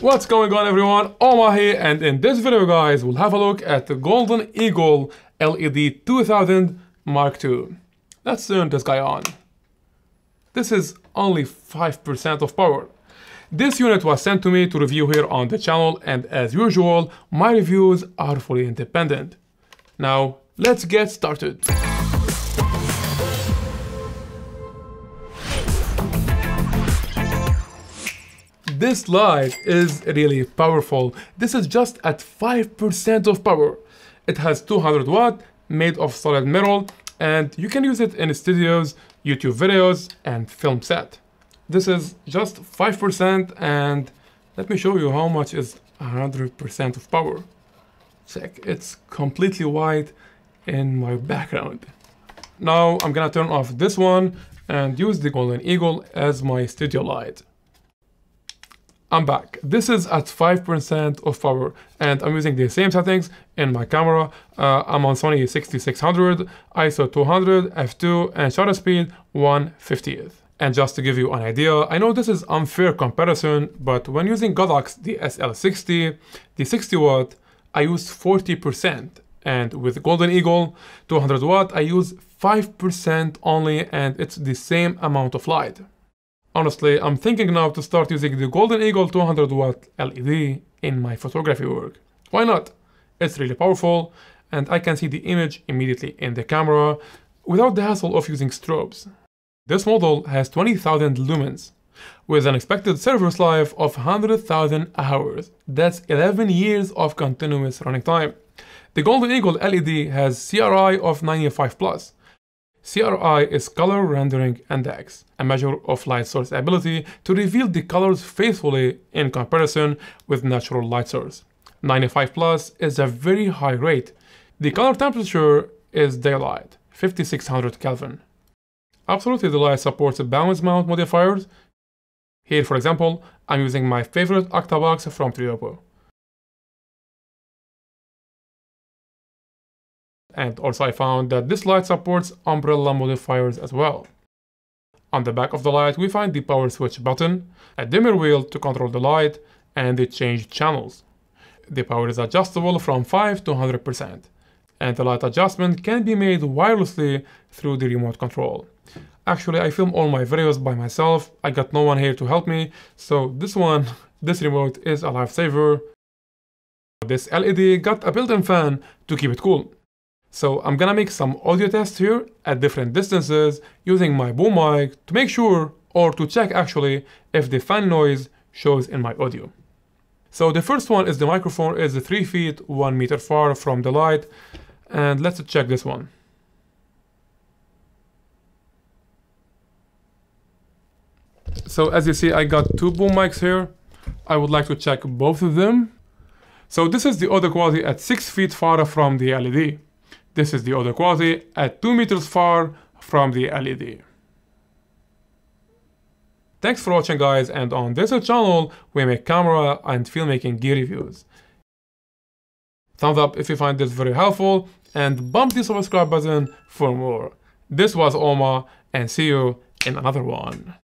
What's going on everyone, Omar here and in this video guys we'll have a look at the Golden Eagle LED 2000 Mark II. Let's turn this guy on. This is only 5% of power. This unit was sent to me to review here on the channel and as usual my reviews are fully independent. Now let's get started. This light is really powerful. This is just at 5% of power. It has 200 watt, made of solid metal, and you can use it in studios, YouTube videos, and film set. This is just 5% and let me show you how much is 100% of power. Check, it's completely white in my background. Now I'm gonna turn off this one and use the Golden Eagle as my studio light. I'm back. This is at 5% of power and I'm using the same settings in my camera. Uh, I'm on Sony 6600, ISO 200, f2 and shutter speed 150th. And just to give you an idea, I know this is unfair comparison, but when using Godox the SL60, the 60 watt, I used 40% and with Golden Eagle 200 watt, I use 5% only and it's the same amount of light. Honestly, I'm thinking now to start using the Golden Eagle 200 watt LED in my photography work. Why not? It's really powerful and I can see the image immediately in the camera without the hassle of using strobes. This model has 20,000 lumens with an expected service life of 100,000 hours. That's 11 years of continuous running time. The Golden Eagle LED has CRI of 95 plus, CRI is color rendering index, a measure of light source ability to reveal the colors faithfully in comparison with natural light source. 95 plus is a very high rate. The color temperature is daylight, 5600 Kelvin. Absolutely the light supports balance mount modifiers. Here, for example, I'm using my favorite Octabox from Triopo. And also I found that this light supports umbrella modifiers as well. On the back of the light we find the power switch button, a dimmer wheel to control the light, and the change channels. The power is adjustable from 5 to 100%, and the light adjustment can be made wirelessly through the remote control. Actually, I film all my videos by myself, I got no one here to help me, so this one, this remote is a lifesaver. This LED got a built-in fan to keep it cool. So I'm gonna make some audio tests here at different distances using my boom mic to make sure, or to check actually, if the fan noise shows in my audio. So the first one is the microphone is 3 feet 1 meter far from the light and let's check this one. So as you see I got two boom mics here. I would like to check both of them. So this is the audio quality at 6 feet far from the LED. This is the audio quality at 2 meters far from the LED. Thanks for watching guys and on this channel we make camera and filmmaking gear reviews. Thumbs up if you find this very helpful and bump the subscribe button for more. This was Oma and see you in another one.